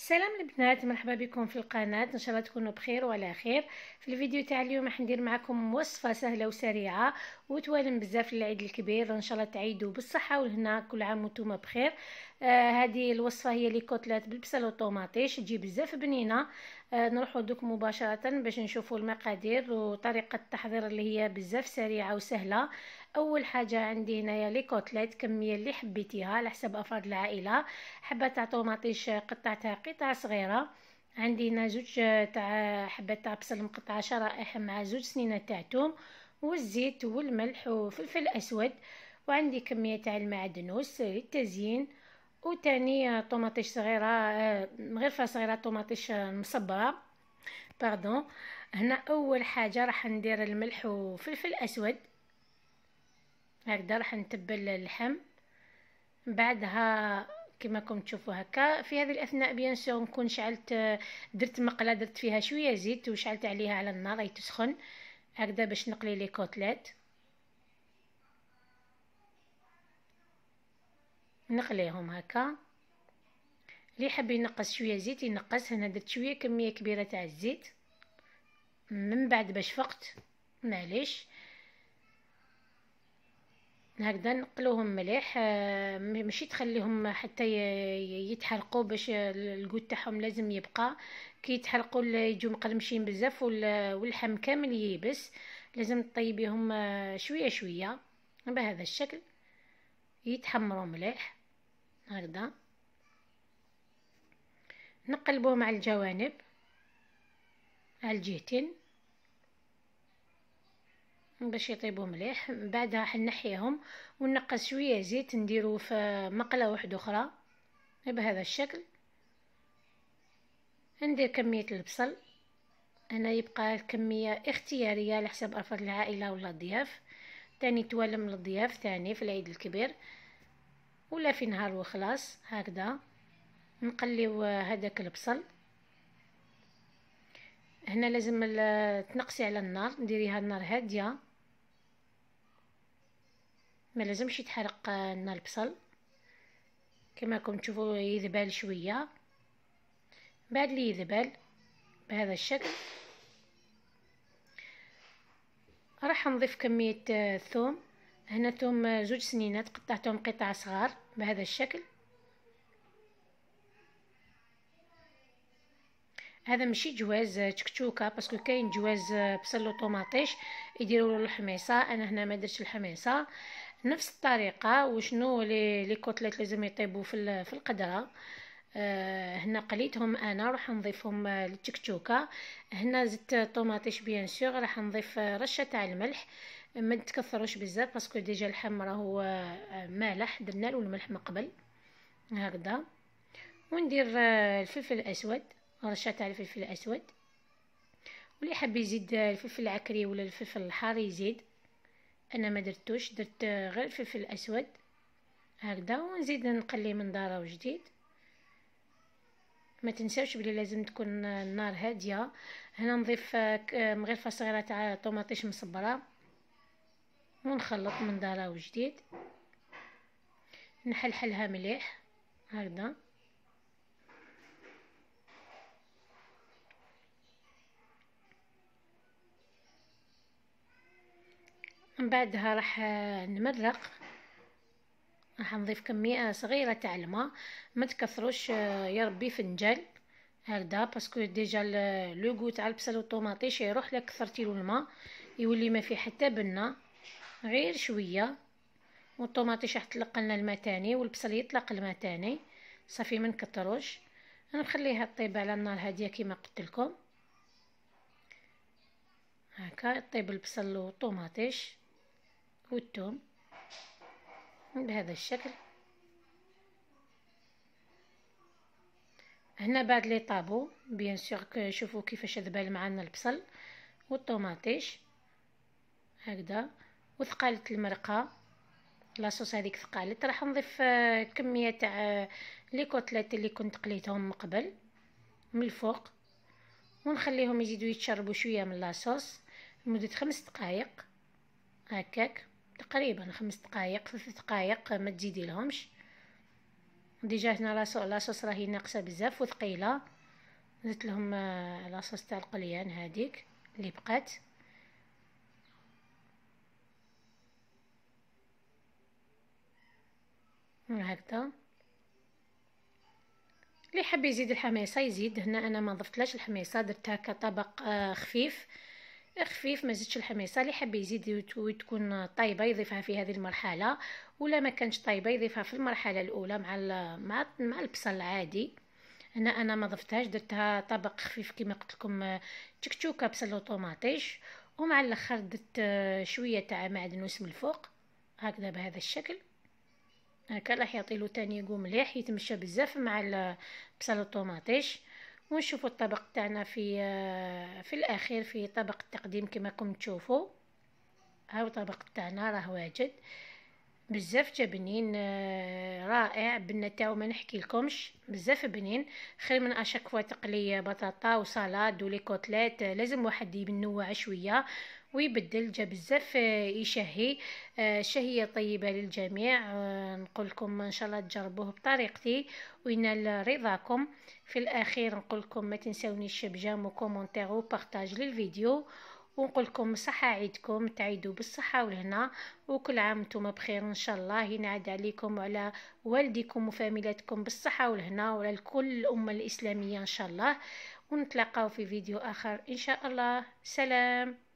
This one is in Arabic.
السلام البنات مرحبا بكم في القناه ان شاء الله تكونوا بخير وعلى خير في الفيديو تاع اليوم راح ندير معكم وصفه سهله وسريعه وتوالم بزاف للعيد الكبير ان شاء الله تعيدوا بالصحه والهنا كل عام وانتم بخير آه هذه الوصفه هي لي كوتلات بالبصل والطوماطيش تجي بزاف بنينه آه نروحوا دوك مباشره باش نشوفوا المقادير وطريقه التحضير اللي هي بزاف سريعه وسهله اول حاجه عندي هنايا لي كوتليت كميه اللي حبيتيها على حسب افراد العائله حبه تاع طوماطيش قطعتها قطع صغيره عندي هنا زوج آه، تاع حبات تاع بصل مقطعه شرائح مع زوج سنينه تاع ثوم والزيت والملح وفلفل اسود وعندي كميه تاع المعدنوس للتزيين وتاني آه، طوماطيش صغيره مغرفه آه، صغيره طوماطيش مصبره باردون هنا اول حاجه راح ندير الملح وفلفل اسود هكذا راح نتبل اللحم بعدها كما راكم تشوفوا هكا في هذه الاثناء بيان نكون شعلت درت مقله درت فيها شويه زيت وشعلت عليها على النار هي تسخن هكذا باش نقلي لي كوتلات نقليهم هكا اللي حاب ينقص شويه زيت ينقص هنا درت شويه كميه كبيره تاع الزيت من بعد باش فقت معليش هكذا نقلوهم مليح آه، ماشي تخليهم حتى يتحرقوا باش الكود تاعهم لازم يبقى كي يتحرقوا يجوا مقرمشين بزاف واللحم كامل ييبس لازم تطيبيهم آه، شويه شويه بهذا الشكل يتحمروا مليح هكذا نقلبوهم على الجوانب على الجهتين باش يطيبو مليح من بعدها حنحيهم ونقص شويه زيت نديرو في مقله واحده اخرى بهذا الشكل ندير كميه البصل هنا يبقى الكميه اختياريه على حسب افراد العائله ولا الضياف تاني توالم للضياف تاني في العيد الكبير ولا في نهار وخلاص هكذا نقليو هذاك البصل هنا لازم تنقصي على النار ديريها النار هاديه ما لازمش يتحرق لنا البصل كما راكم تشوفوا يذبل شويه بعد لي يذبل بهذا الشكل راح نضيف كميه الثوم آه، هنا ثوم آه، زوج سنينات قطعتهم قطع صغار بهذا الشكل هذا ماشي جواز آه، تكتوكه باسكو كاين جواز بصل وطوماطيش يديروا له الحميصه انا هنا ما درتش الحميصه نفس الطريقه وشنو لي لي كوتليت لازم يطيبوا في في القدره آه هنا قليتهم انا راح نضيفهم آه، للتكتوكه هنا زدت طوماطيش بيان سور راح نضيف آه، رشه تاع الملح ما تكثروش بزاف باسكو ديجا اللحم راهو آه، مالح درنا له الملح من قبل هكذا وندير الفلفل الاسود رشه تاع الفلفل الاسود واللي حاب يزيد الفلفل العكري ولا الفلفل الحار يزيد انا ما درتوش درت غير الفلفل الاسود هكذا ونزيد نقلي من داره وجديد ما تنساوش بلي لازم تكون النار هاديه هنا نضيف مغرفه آه، صغيره تاع طوماطيش مصبره ونخلط من داره وجديد نحلحلها مليح هكذا من بعدها راح نمرق راح نضيف كمية صغيرة تاع الماء ما تكثروش آه، يا ربي فنجان هكذا باسكو ديجا لو غو تاع البصل والطوماطيش يروح لك كثرتي له الماء يولي ما فيه حتى بنه غير شويه والطوماطيش راح تلقى لنا الماء تاني والبصل يطلق الماء تاني صافي ما نكثروش نخليها طيب على النار هاديه كيما قلت لكم هكا طيب البصل والطوماطيش والثوم بهذا الشكل هنا بعد لي طابو بيان سور شوفوا كيفاش ذبال معنا البصل والطوماطيش هكذا وثقالت المرقه لاصوص هذيك ثقالت راح نضيف آه، كميه تاع آه، لي كوتليت اللي كنت قليتهم من قبل من الفوق ونخليهم يزيدوا يتشربوا شويه من لاصوص لمده خمس دقائق هكاك تقريبا خمس دقائق ثلاث دقائق ما تزيدي لهمش ديجا هنا لاصو لاصوص راهي ناقصه بزاف وثقيله درت لهم آه، لاصوص تاع القليان هذيك اللي بقات هكذا اللي حاب يزيد الحميصه يزيد هنا انا ما ضفتلاش الحميصه درتها كطبق آه، خفيف خفيف ما زدتش الحميصه اللي حاب يزيد تكون طايبه يضيفها في هذه المرحله ولا ما كانتش طايبه يضيفها في المرحله الاولى مع مع مع البصل العادي هنا انا ما ضفتهاش درتها طبق خفيف كما قلت لكم تكتوكه بصل وطوماطيش ومع الاخر درت آه، شويه تاع معدنوس من الفوق هكذا بهذا الشكل هكا راح يعطي له تاني يقوم مليح يتمشى بزاف مع البصل وطوماطيش ونشوفوا الطبق تاعنا في آه، في الاخير في طبق التقديم كما راكم تشوفوا هاو الطبق تاعنا راه واجد بزاف تا بنين آه، رائع بنا تاعو ما نحكي لكمش بزاف بنين خير من اشاك فوا تقلي بطاطا وسلطه ولي كوتليت آه، لازم واحد ينوع شويه ويبدل جا بزاف آه، يشهي شهية طيبة للجميع نقول لكم ان شاء الله تجربوه بطريقتي وينال رضاكم في الاخير نقول لكم ما تنساونيش بجام وكومونتير وبارطاج للفيديو ونقول لكم صحة عيدكم تعيدوا بالصحة والهنا وكل عام نتوما بخير ان شاء الله ينعاد عليكم وعلى والديكم وفاميلاتكم بالصحة والهنا وعلى كل الأمة الإسلامية ان شاء الله ونتلاقاو في فيديو آخر ان شاء الله سلام